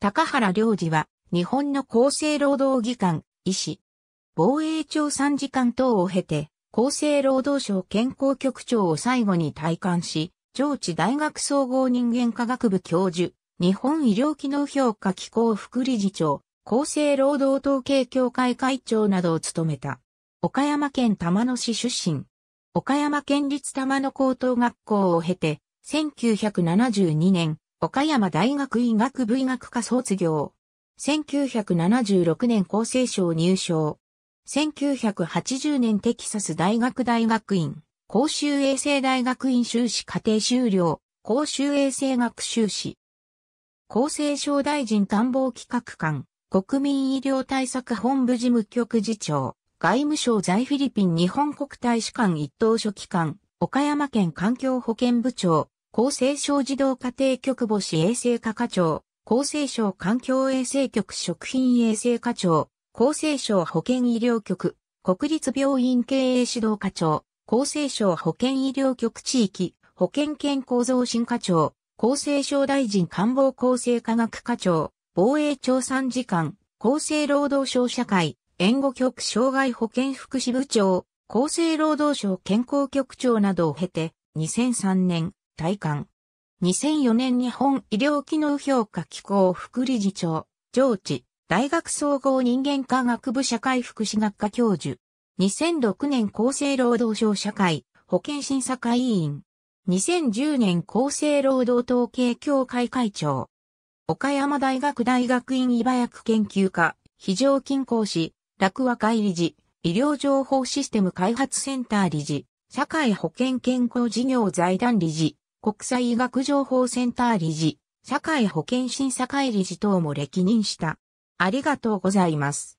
高原良二は、日本の厚生労働技官、医師、防衛庁参事官等を経て、厚生労働省健康局長を最後に退官し、上智大学総合人間科学部教授、日本医療機能評価機構副理事長、厚生労働統計協会会長などを務めた。岡山県玉野市出身。岡山県立玉野高等学校を経て、1972年、岡山大学医学部医学科卒業。1976年厚生省入省。1980年テキサス大学大学院、公衆衛生大学院修士課程修了、公衆衛生学修士。厚生省大臣官房企画官、国民医療対策本部事務局次長、外務省在フィリピン日本国大使館一等書記官、岡山県環境保健部長、厚生省児童家庭局母子衛生課課長、厚生省環境衛生局食品衛生課長、厚生省保健医療局、国立病院経営指導課長、厚生省保健医療局地域、保健健康増進課長、厚生省大臣官房厚生科学課長、防衛庁参事官、厚生労働省社会、援護局障害保健福祉部長、厚生労働省健康局長などを経て、2003年、体感。2004年日本医療機能評価機構副理事長、上智、大学総合人間科学部社会福祉学科教授。2006年厚生労働省社会保健審査会委員。2010年厚生労働統計協会会長。岡山大学大学院茨薬研究科、非常勤講師、楽和会理事、医療情報システム開発センター理事、社会保険健康事業財団理事、国際医学情報センター理事、社会保険審査会理事等も歴任した。ありがとうございます。